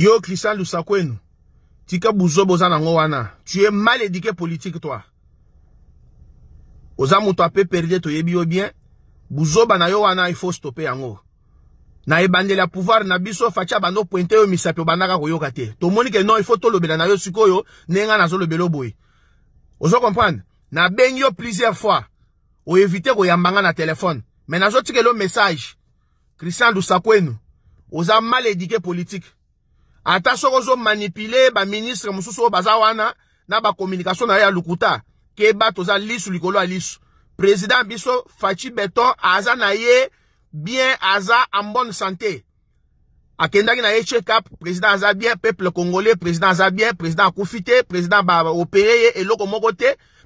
Yo, Christian Lusakwenu, tika buzo boza nango wana. Tu es mal éduqué politique, toi. Oza mouto ape perdre toi yebi yo bien. Buzo bana yo wana, il faut stopper yango. Na la pouvoir na biso facha bando pointe yo misapi banaka koyo te. To moni non, il faut to lobela na yo sikoyo, nenga na zo lobelo boy. Ozo comprendre? Na ben yo plusieurs fois. Ou éviter yambanga na téléphone. Mais na zo tike lo message. Christian Lusakwenu, oza mal éduqué politique ata soki ozomanipule ministre mususu oyo baza wana na communication na ya lukuta, ke keba toza lisu likolo à lisu président biso Fachi beton aza na ye bien aza en bonne santé akendaki na ye up président aza bien peuple congolais président aza bien président Koufite, président Baba Opereye eloko moko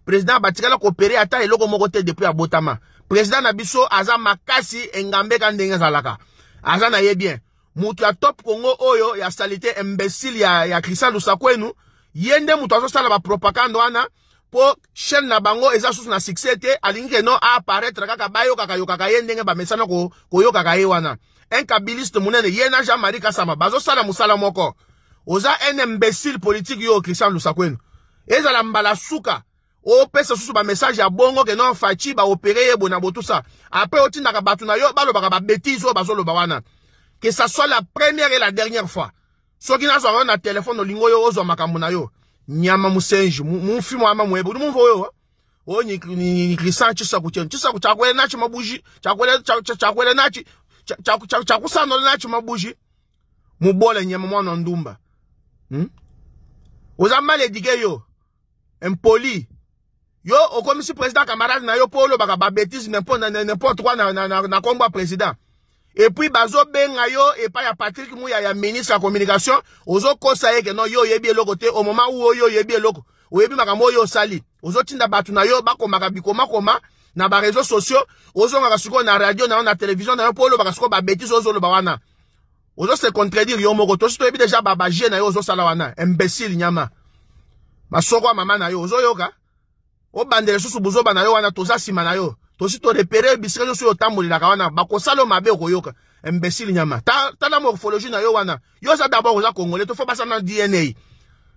président batikala koopere ata eloko mokote depuis abotama président na biso aza makasi Ngambekande Zalaka. zalaka. aza na ye bien moto ya top congo oyo ya salite imbécile ya, ya christian lusakwenu ye nde moto azosala bapropagande wana mpo chaîne na bango eza susu na succès te alingi keno aapparaître kaka bayokaka yokaka ye ndenge bamesana koyokaka ko ye wana un kabiliste monene ye na jean marie kasama bazosala mosala moko oza un imbécile politique yo christian lusakwenu ezala mbala suka opesa susu bamessage ya bongo keno faci baopere ye boye na botusa apres otindaka bato na yo balobaka babetise oyo bazoloba wana que ça soit la première et la dernière fois So qui na telefone téléphone oyo ozwa makambo na yo nyama ni ni ni ni ni ni ni ni ni ni tu ni ni nachi mabuji ni nachi ni nachi mabuji ni nyama tu ni ndumba hmm? ni ni yo impoli yo ni président camarade na yo polo ni babétisme n'importe quoi na ni ni président et puis ben bazobenga yo pas ya Patrick mou ya ministre la communication kosa ye que non yo oyebi bien te au moment où yo bien loko, eloko oyebi makambo oyo sali, ozo tinda na yo bako ma koma, na réseaux sociaux ozongaka sikoyo na radio na television, na télévision na yo ba olobaka ozo lo ozoloba wana se contredire yo moko tosi déjà baba jé na yo ozosala wana imbécile nyama Ma mama na yo ozoyoka yoga. lisusu ba na yo wana toza nsima yo tosi torepere bisika nyonso oyo otambolelaka wana bakosala yo mabe okoyoka imbécile nyama tala morphologie na yo wana yo oza dabord oza congolais to fo basala na dna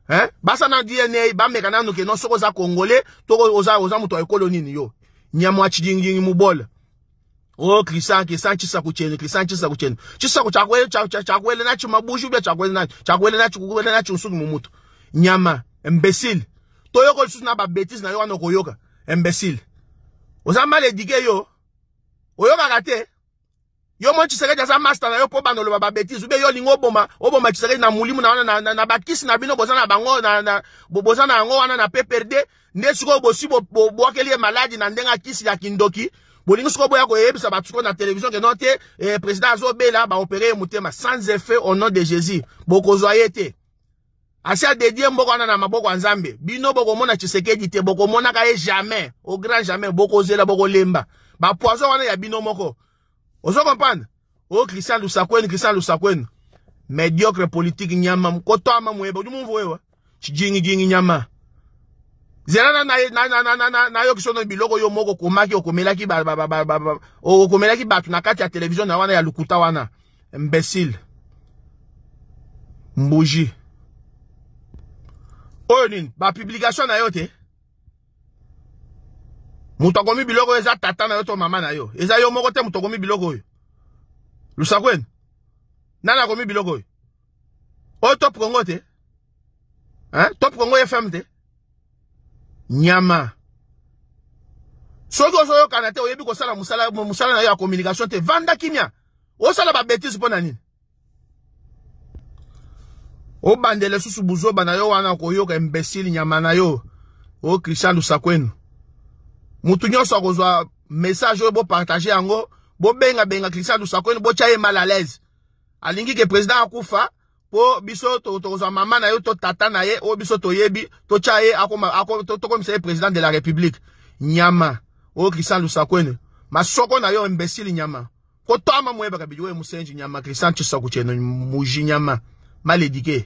hein? basa na dna bameka nano ke non soko oza congolais to oza, oza moto ya ekolo nini yo nyama ya tshidingingi mubola o oh, krisan krisan tshisaku tshenu krisan tshisaku tshenu tshisaku tshakuele na tshimabushi ubia tshakuele na tshinsuki mumutu nyama imbécile toyoka lisusu na babétise na yo wana okoyoka imbécile oza maledike yo oyokaka gate. yo mwa tshisekedi aza master na yo mpo Zube babetise ube yo olingi oboma oboma ma na molimo na na, na bakisi na bino boza na bango boza na yango wana na pprd nde bo, bosi bo ye maladi na ndenge akisi ya kindoki bolingi sikoyo boya koyebisa bato sikoyo na televizio keno te eh, président azobela ba ye motema sans effet au nom de jésus bokozwa asi adedie mboka wana na maboko ya nzambe bino bokomona chisekedi te bokomonaka ye jamais au grand jamais bokozela bokolemba bapoison wana ya bino moko ozo comprendre o oh, christian lusakwenu christian lusakwenu médiocre politique nyama kotama moyeba odi mumvoyewa cijingijingi nyama zela nayoki sono biloko yo moko okomaki okomelaki okomelaki bato na kati ya televizio na wana ya lokuta wana imbécile mbuji onin ba publication na yo te moto biloko eza tata na yo to mama na yo eza yo moko te moto akomi biloko yo. lusakwenu Nana akomi biloko oyo oyo top congo te hein? top congo fm te nyama soki te na yo ya communication te vanda kimia osala ba mpo na O bandele buzoba na yo wana koyoka imbesile nyama na yo o oh, christian Lusakwenu, kwenu mutu nyonso akozwa message bo bo benga bo christian Lusakwenu kwenu botya ye mal à l'aise alingi ke président akufa po biso tokozwa mama na yo to tata na ye to to toyebi akoma akoma président de la république nyama o oh, christian Lusakwenu kwenu masoko na yo imbesile nyama kotama moyebaka bidio biwe musenji nyama christian tisaku tyenu muji nyama mal